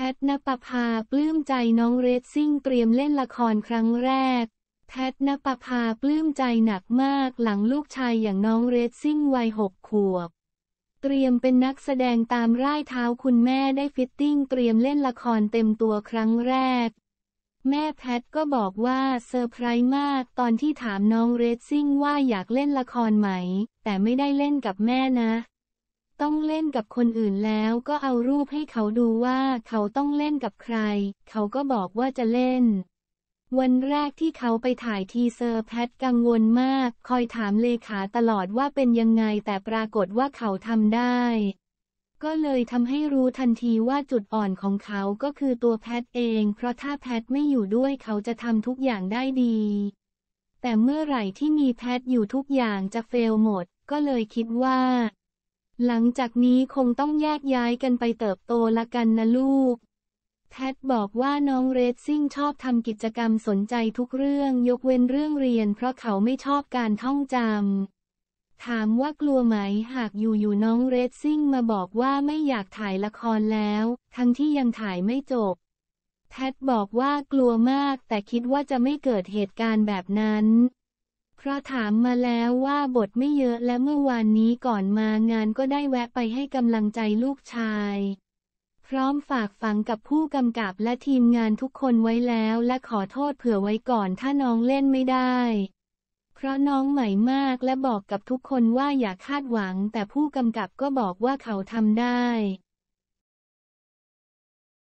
แพทนปภาปลื้มใจน้องเรซซิ่งเตรียมเล่นละครครั้งแรก แพทนปภาปลื้มใจหนักมากหลังลูกชายอย่างน้องเรซซิ่งวัยหกขวบ เตรียมเป็นนักแสดงตามร่ายเท้าคุณแม่ได้ฟิตติ้งเตรียมเล่นละครเต็มตัวครั้งแรก แม่แพทก็บอกว่าเซอร์ไพรส์มากตอนที่ถามน้องเรซซิ่งว่าอยากเล่นละครไหมแต่ไม่ได้เล่นกับแม่นะต้องเล่นกับคนอื่นแล้วก็เอารูปให้เขาดูว่าเขาต้องเล่นกับใคร เขาก็บอกว่าจะเล่น วันแรกที่เขาไปถ่ายทีเซอร์แพทกังวลมาก คอยถามเลขาตลอดว่าเป็นยังไง แต่ปรากฏว่าเขาทำได้ ก็เลยทำให้รู้ทันทีว่าจุดอ่อนของเขาก็คือตัวแพทเอง เพราะถ้าแพทไม่อยู่ด้วยเขาจะทำทุกอย่างได้ดี แต่เมื่อไหร่ที่มีแพทอยู่ทุกอย่างจะเฟลหมด ก็เลยคิดว่าหลังจากนี้คงต้องแยกย้ายกันไปเติบโตละกันนะลูกแพทบอกว่าน้องเรซซิ่งชอบทำกิจกรรมสนใจทุกเรื่อง ยกเว้นเรื่องเรียนเพราะเขาไม่ชอบการท่องจำ ถามว่ากลัวไหมหากอยู่ๆน้องเรซซิ่งมาบอกว่าไม่อยากถ่ายละครแล้ว ทั้งที่ยังถ่ายไม่จบแพทบอกว่ากลัวมาก แต่คิดว่าจะไม่เกิดเหตุการณ์แบบนั้นเพราะถามมาแล้วว่าบทไม่เยอะและเมื่อวานนี้ก่อนมางานก็ได้แวะไปให้กำลังใจลูกชาย พร้อมฝากฝังกับผู้กำกับและทีมงานทุกคนไว้แล้วและขอโทษเผื่อไว้ก่อนถ้าน้องเล่นไม่ได้ เพราะน้องใหม่มากและบอกกับทุกคนว่าอย่าคาดหวัง แต่ผู้กำกับก็บอกว่าเขาทำได้